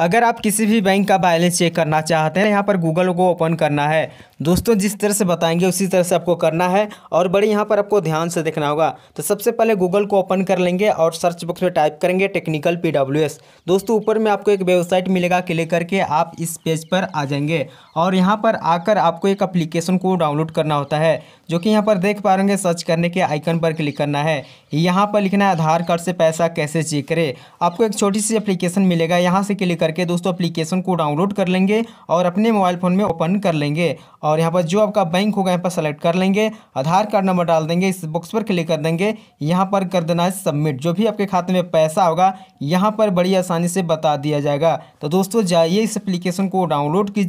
अगर आप किसी भी बैंक का बैलेंस चेक करना चाहते हैं यहाँ पर गूगल को ओपन करना है दोस्तों जिस तरह से बताएंगे उसी तरह से आपको करना है और बड़े यहाँ पर आपको ध्यान से देखना होगा तो सबसे पहले गूगल को ओपन कर लेंगे और सर्च बॉक्स में टाइप करेंगे टेक्निकल पी दोस्तों ऊपर में आपको एक वेबसाइट मिलेगा क्लिक करके आप इस पेज पर आ जाएंगे और यहाँ पर आकर आपको एक अप्लीकेशन को डाउनलोड करना होता है जो कि यहाँ पर देख पा रहे सर्च करने के आइकन पर क्लिक करना है यहाँ पर लिखना है आधार कार्ड से पैसा कैसे चेक करे आपको एक छोटी सी अप्लीकेशन मिलेगा यहाँ से क्लिक करके दोस्तों अप्लीकेशन को डाउनलोड कर लेंगे और अपने मोबाइल फ़ोन में ओपन कर लेंगे और यहाँ पर जो आपका बैंक होगा यहाँ पर सेलेक्ट कर लेंगे आधार कार्ड नंबर डाल देंगे इस बॉक्स पर क्लिक कर देंगे यहाँ पर कर देना है सबमिट जो भी आपके खाते में पैसा होगा यहाँ पर बड़ी आसानी से बता दिया जाएगा तो दोस्तों जाइए इस एप्लीकेशन को डाउनलोड कीजिए